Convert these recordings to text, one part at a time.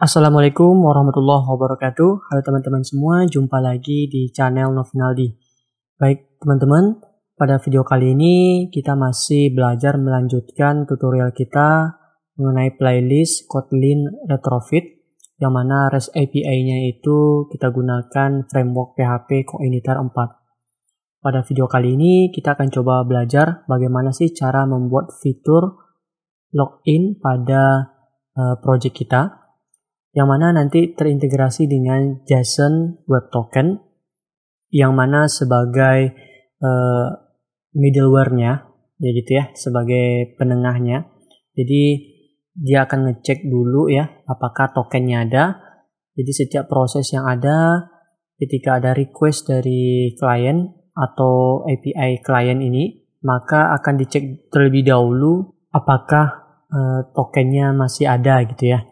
Assalamualaikum warahmatullahi wabarakatuh. Halo teman-teman semua, jumpa lagi di channel Novinaldi. Baik teman-teman, pada video kali ini kita masih belajar melanjutkan tutorial kita mengenai playlist Kotlin Retrofit yang mana REST API-nya itu kita gunakan framework PHP Coeditor 4. Pada video kali ini kita akan coba belajar bagaimana sih cara membuat fitur login pada uh, project kita yang mana nanti terintegrasi dengan JSON Web Token yang mana sebagai uh, middleware-nya ya gitu ya sebagai penengahnya jadi dia akan ngecek dulu ya apakah tokennya ada jadi setiap proses yang ada ketika ada request dari klien atau API klien ini maka akan dicek terlebih dahulu apakah uh, tokennya masih ada gitu ya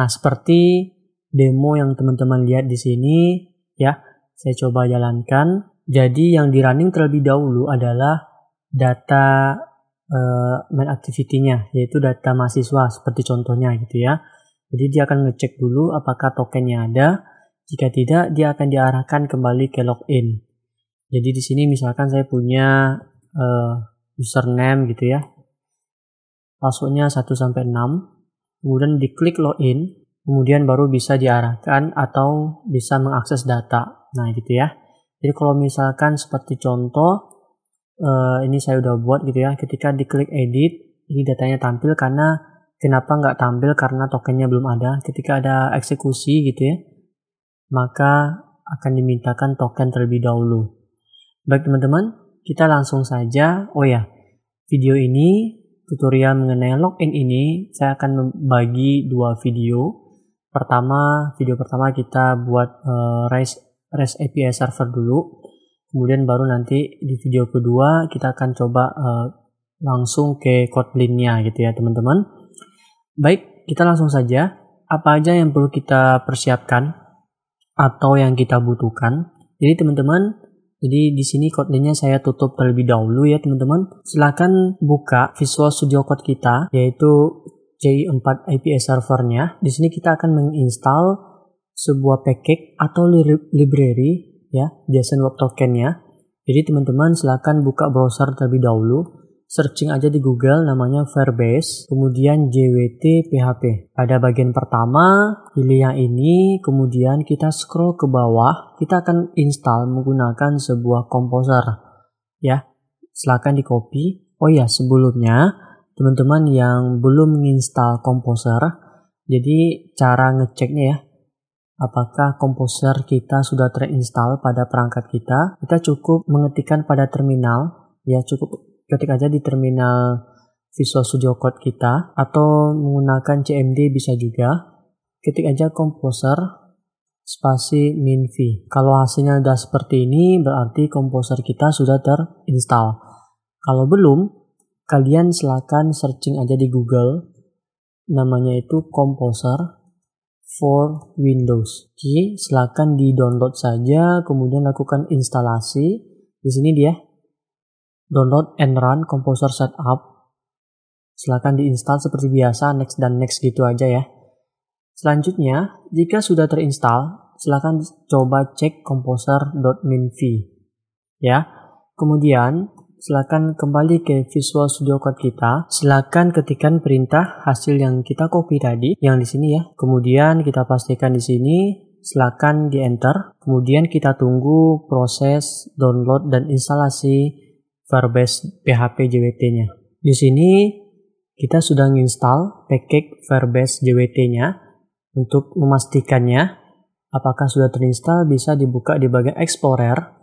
Nah, seperti demo yang teman-teman lihat di sini, ya, saya coba jalankan. Jadi yang di running terlebih dahulu adalah data uh, main activity-nya, yaitu data mahasiswa seperti contohnya gitu ya. Jadi dia akan ngecek dulu apakah tokennya ada. Jika tidak, dia akan diarahkan kembali ke login. Jadi di sini misalkan saya punya uh, username gitu ya. Passwordnya 1 6. Kemudian diklik login kemudian baru bisa diarahkan atau bisa mengakses data. Nah, gitu ya. Jadi kalau misalkan seperti contoh, eh, ini saya udah buat gitu ya, ketika diklik edit, ini datanya tampil karena kenapa nggak tampil karena tokennya belum ada. Ketika ada eksekusi gitu ya, maka akan dimintakan token terlebih dahulu. Baik teman-teman, kita langsung saja. Oh ya, video ini tutorial mengenai login ini saya akan membagi dua video Pertama, video pertama kita buat uh, eh, REST, REST API server dulu. Kemudian baru nanti di video kedua kita akan coba uh, langsung ke kotlinnya nya gitu ya teman-teman. Baik, kita langsung saja. Apa aja yang perlu kita persiapkan atau yang kita butuhkan. Jadi teman-teman, jadi di sini Kotlinnya saya tutup terlebih dahulu ya teman-teman. Silahkan buka Visual Studio Code kita yaitu J4 IPS servernya, di sini kita akan menginstal sebuah package atau library ya, JSON Web Token-nya. Jadi teman-teman silahkan buka browser terlebih dahulu, searching aja di Google namanya Firebase, kemudian JWT PHP. Pada bagian pertama, pilih yang ini, kemudian kita scroll ke bawah, kita akan install menggunakan sebuah komposer. Ya, silahkan di copy. Oh ya, sebelumnya teman-teman yang belum menginstal komposer. Jadi cara ngeceknya ya, apakah komposer kita sudah terinstall pada perangkat kita. Kita cukup mengetikkan pada terminal, ya cukup ketik aja di terminal Visual Studio Code kita atau menggunakan CMD bisa juga. Ketik aja komposer spasi v Kalau hasilnya sudah seperti ini berarti komposer kita sudah terinstall. Kalau belum, kalian silakan searching aja di Google. Namanya itu Composer for Windows. Oke, silahkan silakan di-download saja, kemudian lakukan instalasi. Di sini dia. Download and run Composer Setup. Silakan diinstal seperti biasa, next dan next gitu aja ya. Selanjutnya, jika sudah terinstall, silakan coba cek composer.minv. Ya. Kemudian, silakan kembali ke Visual Studio Code kita. Silakan ketikkan perintah hasil yang kita copy tadi, yang di sini ya. Kemudian kita pastikan di sini, silakan di enter. Kemudian kita tunggu proses download dan instalasi Firebase PHP JWT-nya. Di sini kita sudah menginstal package Firebase JWT-nya. Untuk memastikannya, apakah sudah terinstall bisa dibuka di bagian Explorer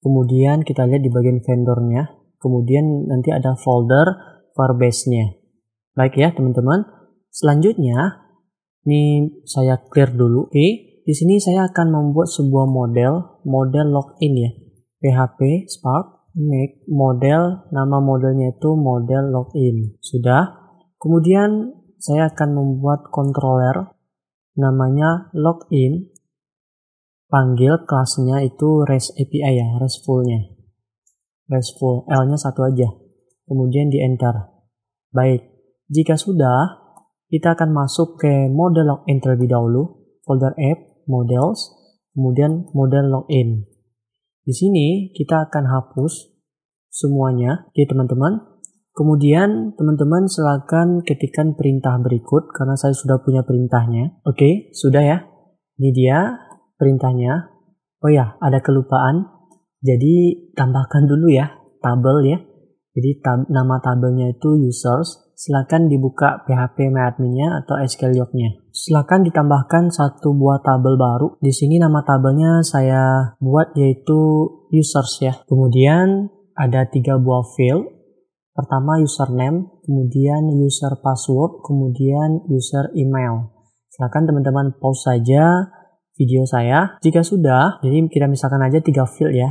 Kemudian kita lihat di bagian vendornya. Kemudian nanti ada folder Firebase-nya. Baik ya teman-teman. Selanjutnya, ini saya clear dulu. Oke, di sini saya akan membuat sebuah model, model login ya. PHP Spark make model, nama modelnya itu model login. Sudah. Kemudian saya akan membuat controller namanya login panggil kelasnya itu REST API ya, RESTful-nya. RESTful, L-nya satu aja. Kemudian di enter. Baik, jika sudah, kita akan masuk ke model login terlebih dahulu, folder app, models, kemudian model login. Di sini kita akan hapus semuanya, oke teman-teman. Kemudian teman-teman silakan ketikkan perintah berikut karena saya sudah punya perintahnya. Oke, sudah ya. Ini dia perintahnya. Oh ya, ada kelupaan. Jadi tambahkan dulu ya tabel ya. Jadi tab, nama tabelnya itu users. Silakan dibuka PHP MyAdminnya atau SQL job nya Silakan ditambahkan satu buah tabel baru. Di sini nama tabelnya saya buat yaitu users ya. Kemudian ada tiga buah field. Pertama username, kemudian user password, kemudian user email. Silakan teman-teman pause saja video saya. Jika sudah, jadi kita misalkan aja tiga field ya.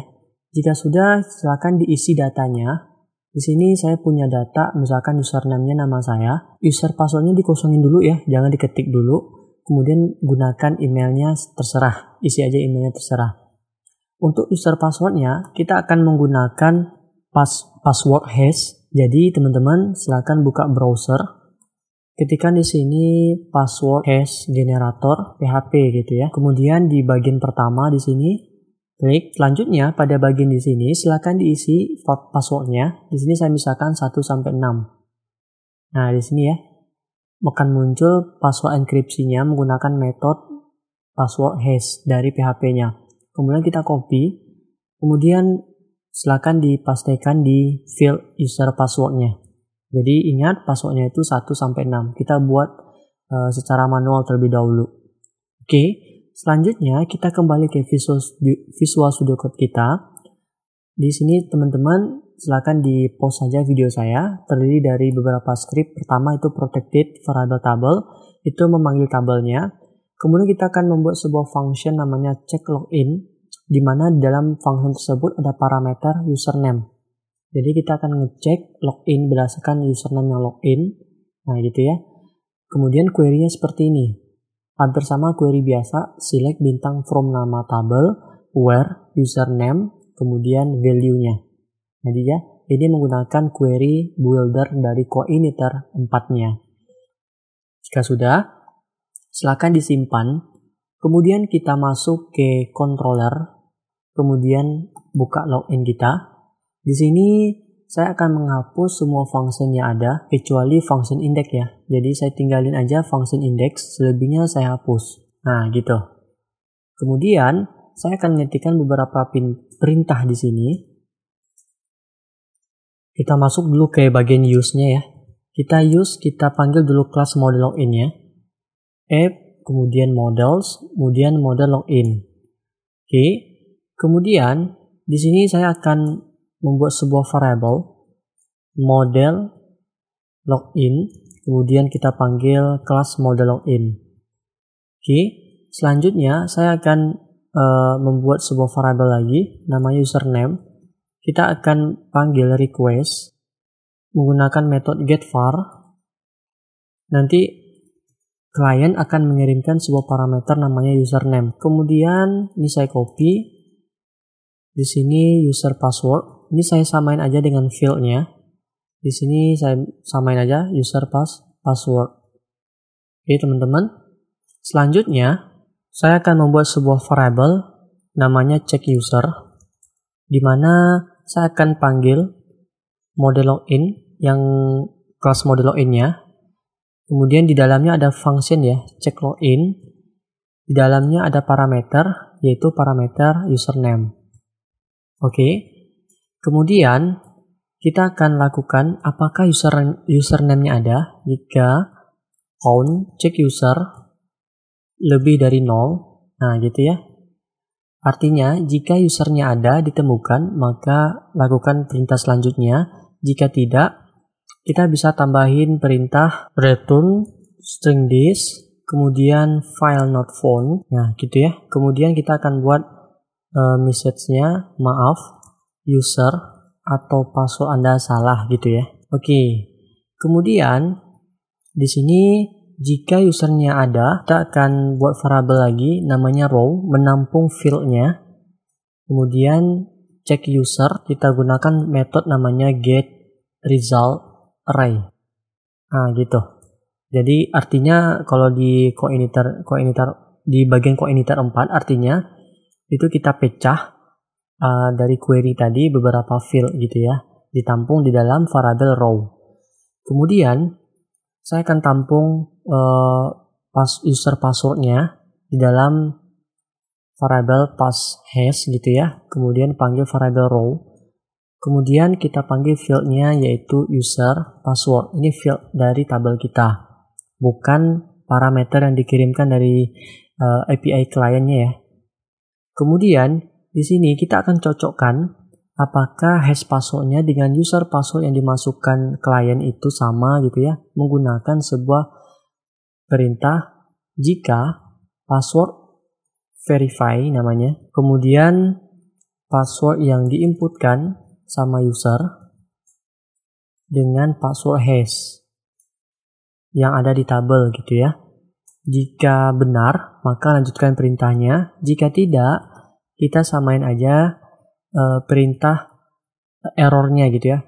Jika sudah, silakan diisi datanya. Di sini saya punya data, misalkan username-nya nama saya. User passwordnya dikosongin dulu ya, jangan diketik dulu. Kemudian gunakan emailnya terserah, isi aja emailnya terserah. Untuk user passwordnya, kita akan menggunakan pas password hash. Jadi teman-teman silahkan buka browser Ketikan di sini password hash generator PHP gitu ya. Kemudian di bagian pertama di sini klik. Selanjutnya pada bagian di sini silahkan diisi passwordnya. Di sini saya misalkan 1 sampai 6. Nah di sini ya akan muncul password enkripsinya menggunakan metode password hash dari PHP-nya. Kemudian kita copy. Kemudian silakan dipastikan di field user passwordnya. Jadi ingat pasoknya itu 1 sampai 6. Kita buat uh, secara manual terlebih dahulu. Oke, selanjutnya kita kembali ke Visual Studio, Visual Studio Code kita. Di sini teman-teman silahkan di post saja video saya. Terdiri dari beberapa script. Pertama itu protected variable table. Itu memanggil tabelnya. Kemudian kita akan membuat sebuah function namanya check login di mana dalam function tersebut ada parameter username. Jadi kita akan ngecek login berdasarkan username yang login. Nah gitu ya. Kemudian query-nya seperti ini. Hampir sama query biasa, select bintang from nama tabel, where, username, kemudian value-nya. Jadi ya, ini menggunakan query builder dari coiniter 4-nya. Jika sudah, silakan disimpan. Kemudian kita masuk ke controller, kemudian buka login kita. Di sini saya akan menghapus semua function yang ada kecuali function index ya. Jadi saya tinggalin aja function index, selebihnya saya hapus. Nah, gitu. Kemudian saya akan mengetikkan beberapa pin perintah di sini. Kita masuk dulu ke bagian use-nya ya. Kita use, kita panggil dulu kelas model login ya. App, kemudian models, kemudian model login. Oke. Kemudian di sini saya akan membuat sebuah variable model login, kemudian kita panggil kelas model login. Oke, okay. selanjutnya saya akan uh, membuat sebuah variable lagi namanya username. Kita akan panggil request menggunakan metode get var. Nanti klien akan mengirimkan sebuah parameter namanya username. Kemudian ini saya copy. Di sini user password ini saya samain aja dengan fieldnya di sini saya samain aja user pass password oke teman-teman selanjutnya saya akan membuat sebuah variable namanya check user di mana saya akan panggil model login yang kelas model loginnya kemudian di dalamnya ada function ya check login di dalamnya ada parameter yaitu parameter username oke Kemudian, kita akan lakukan apakah user username-nya ada jika count check user lebih dari 0. Nah, gitu ya. Artinya, jika usernya ada ditemukan, maka lakukan perintah selanjutnya. Jika tidak, kita bisa tambahin perintah return string this, kemudian file not found. Nah, gitu ya. Kemudian kita akan buat uh, message-nya, maaf, user atau password Anda salah gitu ya. Oke. Kemudian di sini jika usernya ada, kita akan buat variable lagi namanya row menampung fieldnya. Kemudian cek user kita gunakan metode namanya get result array. Nah, gitu. Jadi artinya kalau di koiniter koiniter di bagian koiniter 4 artinya itu kita pecah uh, dari query tadi beberapa field gitu ya ditampung di dalam variable row. Kemudian saya akan tampung uh, user passwordnya di dalam variable pass hash gitu ya. Kemudian panggil variable row. Kemudian kita panggil fieldnya yaitu user password. Ini field dari tabel kita, bukan parameter yang dikirimkan dari uh, eh, API kliennya ya. Kemudian di sini kita akan cocokkan apakah hash passwordnya dengan user password yang dimasukkan klien itu sama gitu ya menggunakan sebuah perintah jika password verify namanya kemudian password yang diinputkan sama user dengan password hash yang ada di tabel gitu ya jika benar maka lanjutkan perintahnya jika tidak kita samain aja e, perintah errornya gitu ya.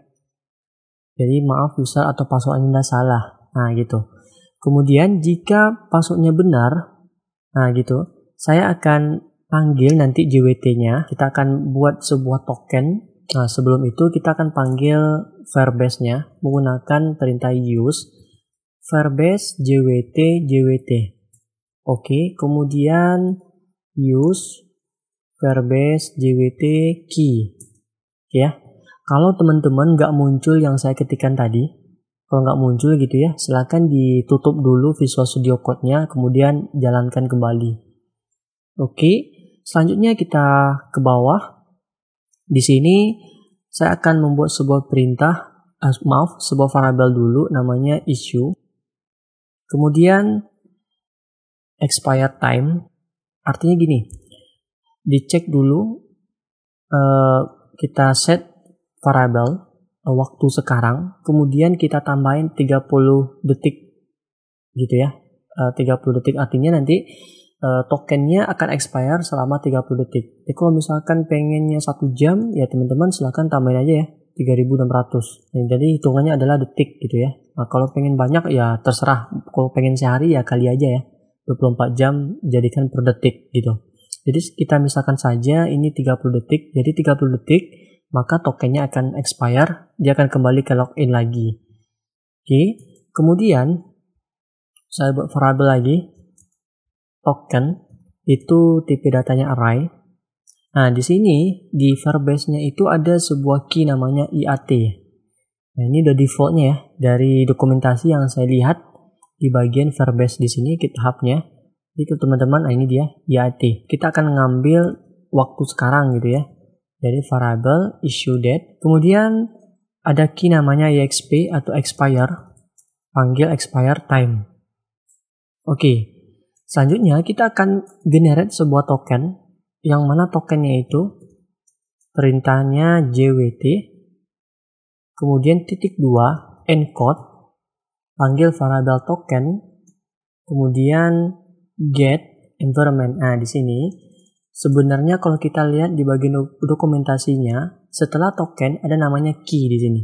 Jadi maaf user atau password Anda salah. Nah gitu. Kemudian jika passwordnya benar, nah gitu, saya akan panggil nanti JWT-nya. Kita akan buat sebuah token. Nah sebelum itu kita akan panggil Firebase-nya menggunakan perintah use Firebase JWT JWT. Oke, kemudian use Verbes, JWT, key. Ya, kalau teman-teman nggak muncul yang saya ketikkan tadi, kalau nggak muncul gitu ya, silahkan ditutup dulu Visual Studio Code-nya, kemudian jalankan kembali. Oke, selanjutnya kita ke bawah. Di sini saya akan membuat sebuah perintah, eh, maaf, sebuah variabel dulu namanya issue. Kemudian expired time, artinya gini, dicek dulu uh, kita set variable uh, waktu sekarang kemudian kita tambahin 30 detik gitu ya eh, uh, 30 detik artinya nanti uh, tokennya akan expire selama 30 detik jadi kalau misalkan pengennya satu jam ya teman-teman silahkan tambahin aja ya 3600 nah, jadi hitungannya adalah detik gitu ya nah, kalau pengen banyak ya terserah kalau pengen sehari ya kali aja ya 24 jam jadikan per detik gitu jadi kita misalkan saja ini 30 detik. Jadi 30 detik maka tokennya akan expire, dia akan kembali ke login lagi. Oke. Kemudian saya buat variable lagi token itu tipe datanya array. Nah, di sini di Firebase nya itu ada sebuah key namanya IAT. Nah, ini udah defaultnya ya dari dokumentasi yang saya lihat di bagian Firebase di sini GitHub-nya itu teman-teman, nah ini dia yaitu Kita akan ngambil waktu sekarang gitu ya. Jadi variable issue date. Kemudian ada key namanya exp atau expire. Panggil expire time. Oke. Selanjutnya kita akan generate sebuah token yang mana tokennya itu perintahnya JWT kemudian titik 2 encode panggil variable token kemudian get environment. Nah, di sini sebenarnya kalau kita lihat di bagian dokumentasinya, setelah token ada namanya key di sini.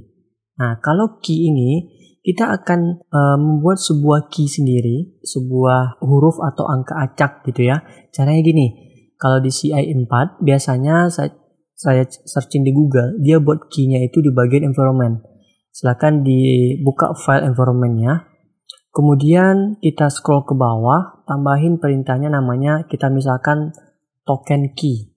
Nah, kalau key ini kita akan e, membuat sebuah key sendiri, sebuah huruf atau angka acak gitu ya. Caranya gini, kalau di CI4 biasanya saya, saya searching di Google, dia buat key-nya itu di bagian environment. Silahkan dibuka file environment-nya. Kemudian kita scroll ke bawah, tambahin perintahnya namanya kita misalkan token key.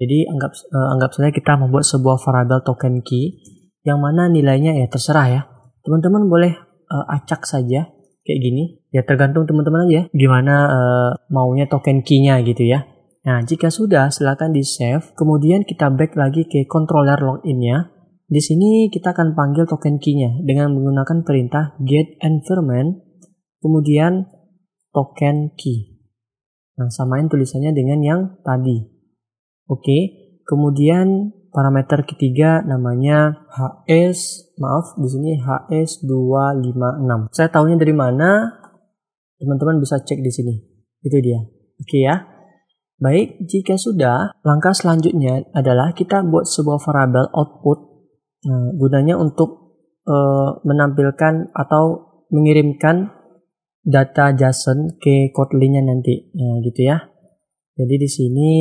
Jadi anggap eh, anggap saja kita membuat sebuah variabel token key yang mana nilainya ya terserah ya. Teman-teman boleh eh, acak saja kayak gini. Ya tergantung teman-teman aja gimana eh, maunya token key-nya gitu ya. Nah, jika sudah silakan di save. Kemudian kita back lagi ke controller login-nya. Di sini kita akan panggil token key-nya dengan menggunakan perintah get environment, kemudian token key. Nah, samain tulisannya dengan yang tadi. Oke, kemudian parameter ketiga namanya HS, maaf, di sini HS256. Saya tahunya dari mana? Teman-teman bisa cek di sini. Itu dia. Oke ya. Baik, jika sudah, langkah selanjutnya adalah kita buat sebuah variable output Nah, gunanya untuk uh, menampilkan atau mengirimkan data JSON ke Kotlinnya nanti, nah, gitu ya. Jadi di sini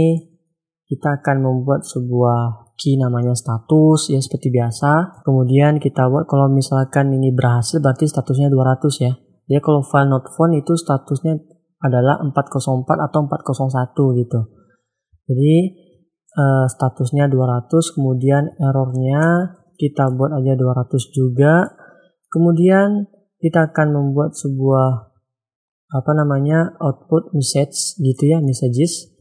kita akan membuat sebuah key namanya status ya seperti biasa. Kemudian kita buat kalau misalkan ini berhasil berarti statusnya 200 ya. Dia kalau file not found itu statusnya adalah 404 atau 401 gitu. Jadi uh, statusnya 200 kemudian errornya kita buat aja 200 juga. Kemudian kita akan membuat sebuah apa namanya output message gitu ya messages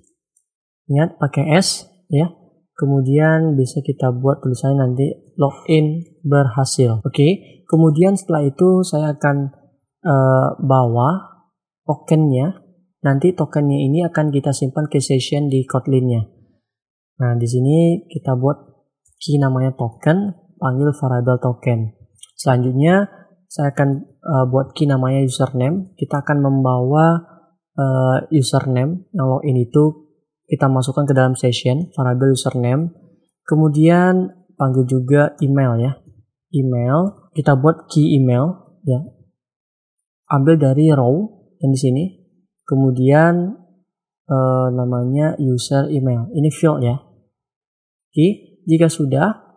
ingat pakai s ya kemudian bisa kita buat tulisannya nanti login berhasil oke okay. kemudian setelah itu saya akan uh, bawa tokennya nanti tokennya ini akan kita simpan ke session di Kotlinnya nah di sini kita buat key namanya token panggil variable token. Selanjutnya, saya akan uh, buat key namanya username. Kita akan membawa uh, username yang nah, login itu kita masukkan ke dalam session variable username. Kemudian panggil juga email ya. Email, kita buat key email ya. Ambil dari row yang di sini. Kemudian uh, namanya user email. Ini field ya. Oke, jika sudah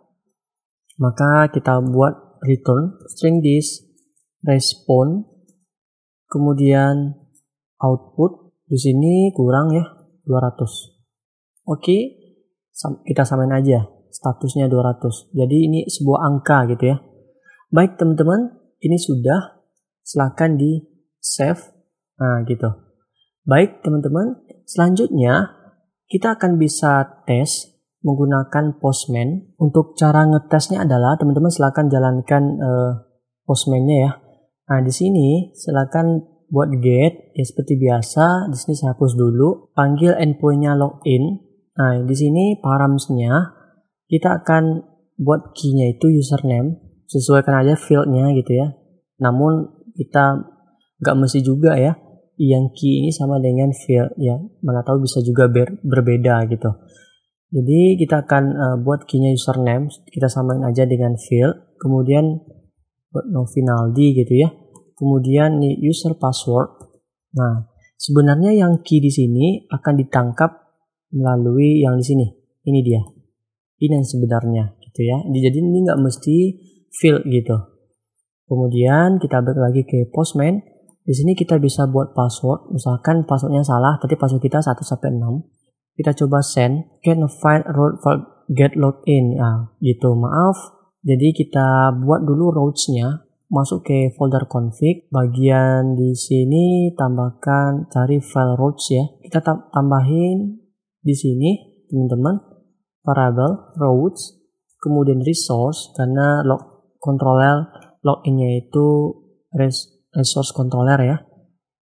maka kita buat return string this respon kemudian output di sini kurang ya 200 oke kita samain aja statusnya 200 jadi ini sebuah angka gitu ya baik teman-teman ini sudah silahkan di save nah gitu baik teman-teman selanjutnya kita akan bisa tes menggunakan Postman. Untuk cara ngetesnya adalah teman-teman silahkan jalankan uh, eh, postman ya. Nah, di sini silahkan buat get ya seperti biasa. Di sini saya hapus dulu, panggil endpointnya login. Nah, di sini paramsnya kita akan buat keynya itu username, sesuaikan aja fieldnya gitu ya. Namun kita nggak mesti juga ya yang key ini sama dengan field ya mana tahu bisa juga ber berbeda gitu jadi kita akan uh, buat keynya username, kita samain aja dengan fill, kemudian buat no di gitu ya. Kemudian ini user password. Nah, sebenarnya yang key di sini akan ditangkap melalui yang di sini. Ini dia. Ini yang sebenarnya gitu ya. Jadi ini nggak mesti fill gitu. Kemudian kita balik lagi ke postman. Di sini kita bisa buat password. Misalkan passwordnya salah, tapi password kita 1 sampai 6 kita coba send can find route for get login nah, gitu maaf jadi kita buat dulu routes-nya masuk ke folder config bagian di sini tambahkan cari file routes ya kita tambahin di sini teman-teman variable routes kemudian resource karena log controller loginnya itu res, resource controller ya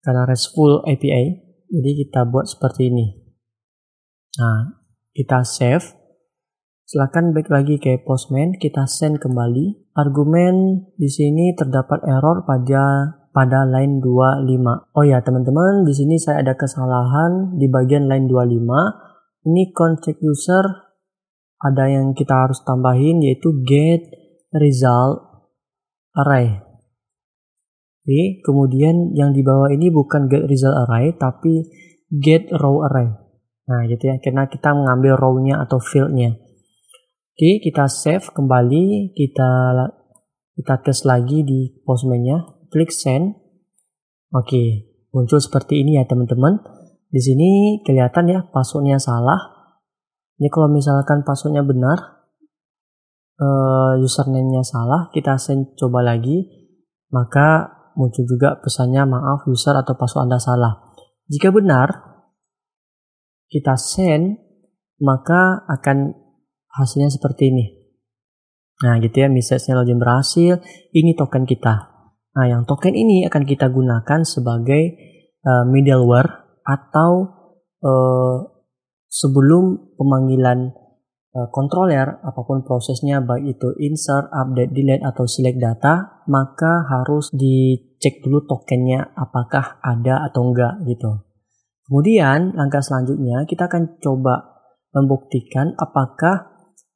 karena RESTful API jadi kita buat seperti ini Nah, kita save. Silahkan back lagi ke Postman, kita send kembali. Argumen di sini terdapat error pada pada line 25. Oh ya, teman-teman, di sini saya ada kesalahan di bagian line 25. Ini contact user ada yang kita harus tambahin yaitu get result array. Oke, kemudian yang di bawah ini bukan get result array tapi get row array. Nah gitu ya, karena kita mengambil rownya atau field-nya. Oke, kita save kembali, kita kita tes lagi di Postman-nya, klik send. Oke, muncul seperti ini ya teman-teman. Di sini kelihatan ya passwordnya salah. Ini kalau misalkan passwordnya benar, eh, username-nya salah, kita send coba lagi, maka muncul juga pesannya maaf user atau password Anda salah. Jika benar, kita send maka akan hasilnya seperti ini. Nah gitu ya message-nya login berhasil, ini token kita. Nah yang token ini akan kita gunakan sebagai uh, middleware atau uh, sebelum pemanggilan eh, controller apapun prosesnya baik itu insert, update, delete atau select data maka harus dicek dulu tokennya apakah ada atau enggak gitu. Kemudian langkah selanjutnya kita akan coba membuktikan apakah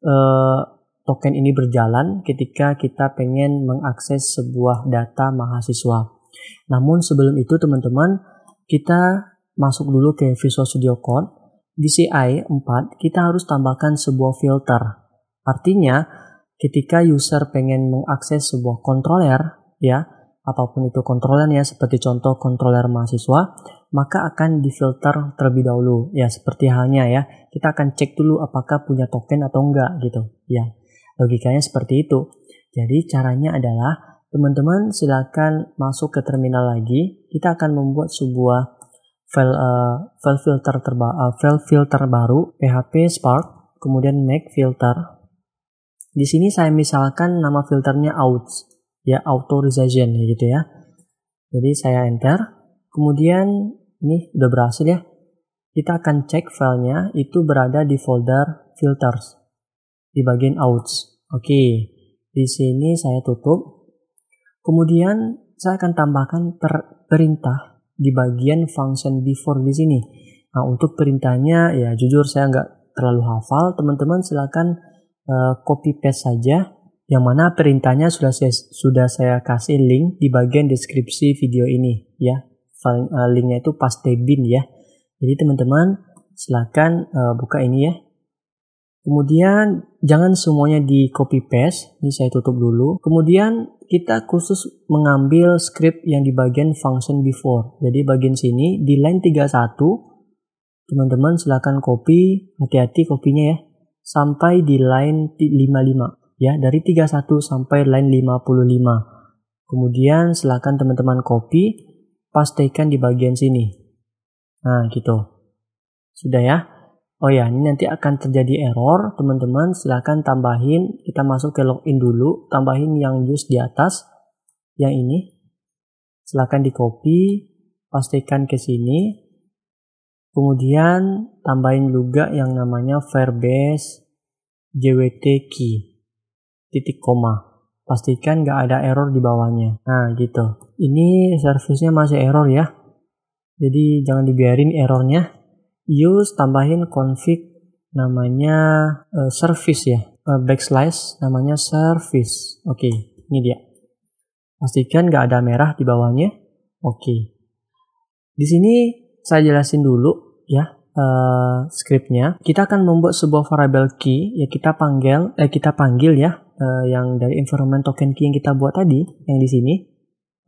eh, token ini berjalan ketika kita pengen mengakses sebuah data mahasiswa. Namun sebelum itu teman-teman kita masuk dulu ke Visual Studio Code. Di CI 4 kita harus tambahkan sebuah filter. Artinya ketika user pengen mengakses sebuah controller ya apapun itu controllernya seperti contoh controller mahasiswa maka akan difilter terlebih dahulu. Ya, seperti halnya ya, kita akan cek dulu apakah punya token atau enggak gitu. Ya, logikanya seperti itu. Jadi caranya adalah teman-teman silakan masuk ke terminal lagi. Kita akan membuat sebuah file uh, file filter terba uh, file filter baru PHP Spark, kemudian make filter. Di sini saya misalkan nama filternya out ya authorization gitu ya. Jadi saya enter, kemudian ini udah berhasil ya. Kita akan cek filenya itu berada di folder filters di bagian outs. Oke, di sini saya tutup. Kemudian saya akan tambahkan per perintah di bagian function before di sini. Nah, untuk perintahnya ya jujur saya nggak terlalu hafal. Teman-teman silakan uh, copy paste saja yang mana perintahnya sudah saya, sudah saya kasih link di bagian deskripsi video ini ya uh, linknya itu bin ya. Jadi teman-teman silahkan uh, eh, buka ini ya. Kemudian jangan semuanya di copy paste, ini saya tutup dulu. Kemudian kita khusus mengambil script yang di bagian function before. Jadi bagian sini di line 31, teman-teman silahkan copy, hati-hati kopinya ya, sampai di line 55 ya, dari 31 sampai line 55. Kemudian silahkan teman-teman copy, pastikan di bagian sini. Nah, gitu. Sudah ya? Oh ya, ini nanti akan terjadi error, teman-teman. Silahkan tambahin, kita masuk ke login dulu, tambahin yang use di atas, yang ini. Silahkan di copy, pastikan ke sini. Kemudian tambahin juga yang namanya firebase JWT key, titik koma. Pastikan nggak ada error di bawahnya. Nah, gitu. Ini servisnya masih error ya. Jadi jangan dibiarin errornya. Use tambahin config namanya uh, service ya. Uh, e, backslash namanya service. Oke, okay, ini dia. Pastikan nggak ada merah di bawahnya. Oke. Okay. Di sini saya jelasin dulu ya uh, scriptnya. Kita akan membuat sebuah variable key ya kita panggil eh kita panggil ya uh, yang dari environment token key yang kita buat tadi yang di sini.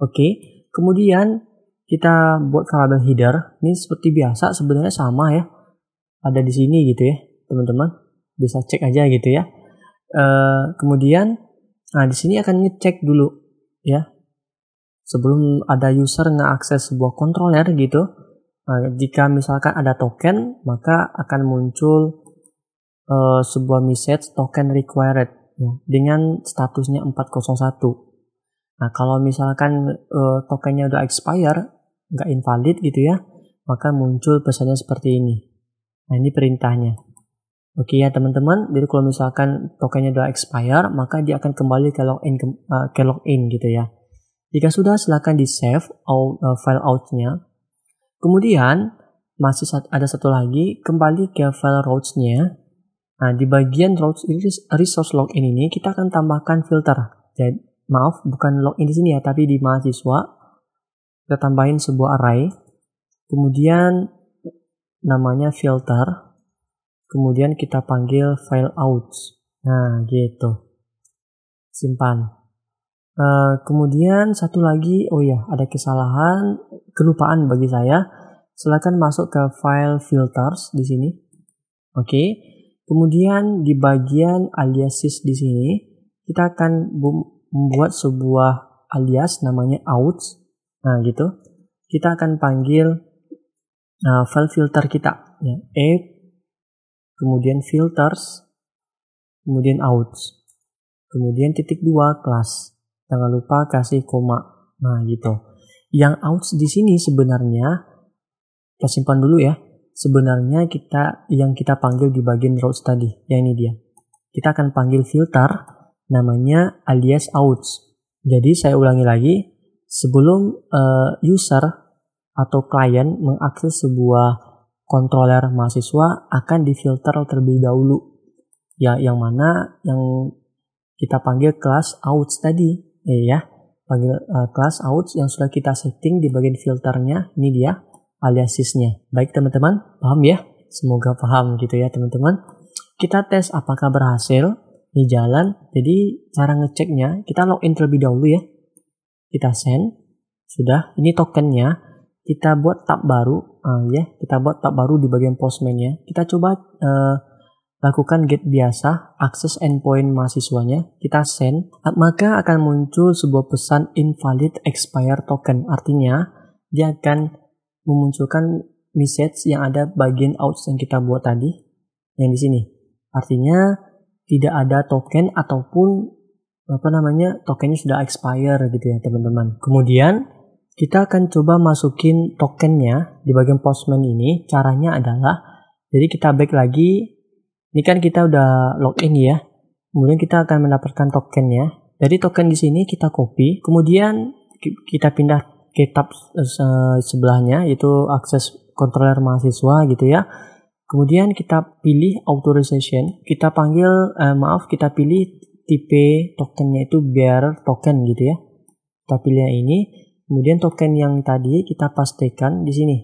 Oke, okay. kemudian kita buat variable header. Ini seperti biasa sebenarnya sama ya. Ada di sini gitu ya, teman-teman. Bisa cek aja gitu ya. Uh, kemudian nah di sini akan ngecek dulu ya. Sebelum ada user ngeakses sebuah controller gitu. Nah, jika misalkan ada token, maka akan muncul uh, sebuah message token required ya, dengan statusnya 401. Nah, kalau misalkan uh, tokennya udah expire, nggak invalid gitu ya, maka muncul pesannya seperti ini. Nah, ini perintahnya. Oke ya teman-teman, jadi kalau misalkan tokennya udah expire, maka dia akan kembali ke login ke, uh, ke login gitu ya. Jika sudah, silahkan di save out, uh, eh, file nya Kemudian masih ada satu lagi, kembali ke file routes-nya Nah, di bagian resource login ini kita akan tambahkan filter. Jadi, maaf, bukan login di sini ya, tapi di mahasiswa. Kita tambahin sebuah array. Kemudian namanya filter. Kemudian kita panggil file out. Nah, gitu. Simpan. Uh, kemudian satu lagi, oh ya, ada kesalahan, kelupaan bagi saya. Silahkan masuk ke file filters di sini. Oke. Okay Kemudian di bagian aliasis di sini kita akan membuat sebuah alias namanya outs. Nah gitu. Kita akan panggil uh, file filter kita ya kemudian filters kemudian outs. kemudian titik dua kelas jangan lupa kasih koma nah gitu yang outs di sini sebenarnya kita simpan dulu ya sebenarnya kita yang kita panggil di bagian routes tadi. Ya ini dia. Kita akan panggil filter namanya alias outs. Jadi saya ulangi lagi, sebelum uh, user atau klien mengakses sebuah controller mahasiswa akan difilter terlebih dahulu. Ya, yang mana yang kita panggil kelas outs tadi, iya, eh, ya. Panggil uh, kelas outs yang sudah kita setting di bagian filternya, ini dia aliasisnya. Baik teman-teman, paham ya? Semoga paham gitu ya teman-teman. Kita tes apakah berhasil di jalan. Jadi cara ngeceknya kita login terlebih dahulu ya. Kita send. Sudah, ini tokennya. Kita buat tab baru. Uh, ya, kita buat tab baru di bagian postman-nya. Kita coba uh, lakukan get biasa, akses endpoint mahasiswanya, kita send, ah, maka akan muncul sebuah pesan invalid expire token. Artinya, dia akan memunculkan message yang ada bagian out yang kita buat tadi yang di sini. Artinya tidak ada token ataupun apa namanya tokennya sudah expire gitu ya teman-teman. Kemudian kita akan coba masukin tokennya di bagian postman ini. Caranya adalah jadi kita back lagi. Ini kan kita udah login ya. Kemudian kita akan mendapatkan tokennya. Jadi token di sini kita copy. Kemudian kita pindah kitab eh, sebelahnya itu akses controller mahasiswa gitu ya. Kemudian kita pilih authorization, kita panggil eh, maaf kita pilih tipe tokennya itu bearer token gitu ya. Kita pilih yang ini, kemudian token yang tadi kita pastikan di sini.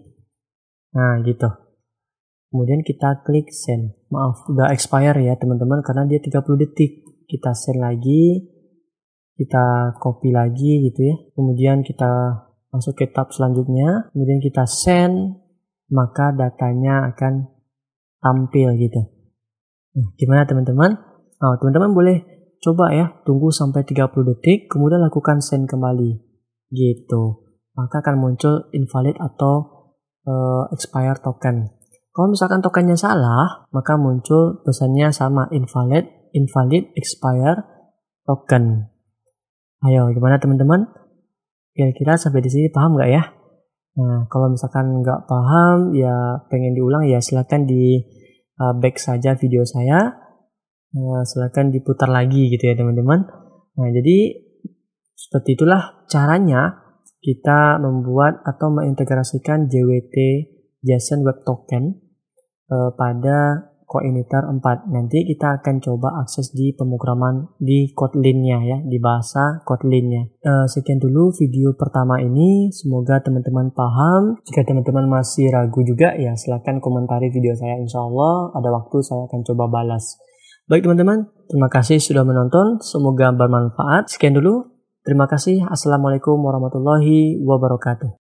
Nah, gitu. Kemudian kita klik send. Maaf, udah expire ya teman-teman karena dia 30 detik. Kita send lagi, kita copy lagi gitu ya. Kemudian kita masuk ke tab selanjutnya, kemudian kita send, maka datanya akan tampil gitu. Nah, gimana teman-teman? Nah, teman-teman boleh coba ya, tunggu sampai 30 detik, kemudian lakukan send kembali. Gitu. Maka akan muncul invalid atau uh, eh, expire token. Kalau misalkan tokennya salah, maka muncul pesannya sama invalid, invalid, expire, token. Ayo, gimana teman-teman? Kira-kira sampai di sini paham nggak ya? Nah, kalau misalkan nggak paham, ya pengen diulang ya silahkan di uh, back saja video saya. Nah, silahkan diputar lagi gitu ya teman-teman. Nah, jadi seperti itulah caranya kita membuat atau mengintegrasikan JWT JSON Web Token uh, pada koiniter 4. Nanti kita akan coba akses di pemrograman di Kotlin-nya ya, di bahasa Kotlin-nya. E, sekian dulu video pertama ini, semoga teman-teman paham. Jika teman-teman masih ragu juga ya silahkan komentari video saya insya Allah ada waktu saya akan coba balas. Baik teman-teman, terima kasih sudah menonton, semoga bermanfaat. Sekian dulu, terima kasih. Assalamualaikum warahmatullahi wabarakatuh.